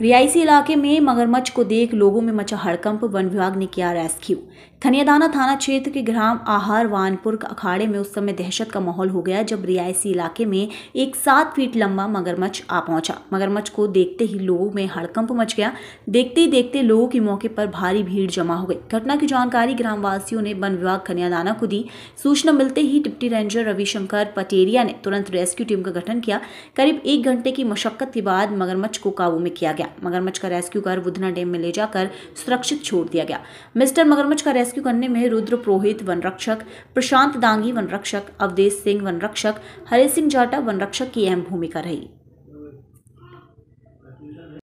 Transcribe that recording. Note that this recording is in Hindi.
रियासी इलाके में मगरमच्छ को देख लोगों में मचा हड़कंप वन विभाग ने किया रेस्क्यू थनियादाना थाना क्षेत्र के ग्राम आहार वानपुर अखाड़े में उस समय दहशत का माहौल हो गया जब रियासी इलाके में एक सात फीट लंबा मगरमच्छ आ पहुंचा मगरमच्छ को देखते ही लोगों में हड़कंप मच गया देखते ही देखते लोगों की मौके पर भारी भीड़ जमा हो गई घटना की जानकारी ग्रामवासियों ने वन विभाग खनियादाना को दी सूचना मिलते ही डिप्टी रेंजर रविशंकर पटेरिया ने तुरंत रेस्क्यू टीम का गठन किया करीब एक घंटे की मशक्कत के बाद मगरमच्छ को काबू में किया गया मगरमच्छ का रेस्क्यू कर बुधना डैम में ले जाकर सुरक्षित छोड़ दिया गया मिस्टर मगरमच्छ का रेस्क्यू रेस्क्यू करने में रुद्र पुरोहित वनरक्षक प्रशांत दांगी वनरक्षक अवधेश सिंह वनरक्षक हरे सिंह जाटा वनरक्षक की अहम भूमिका रही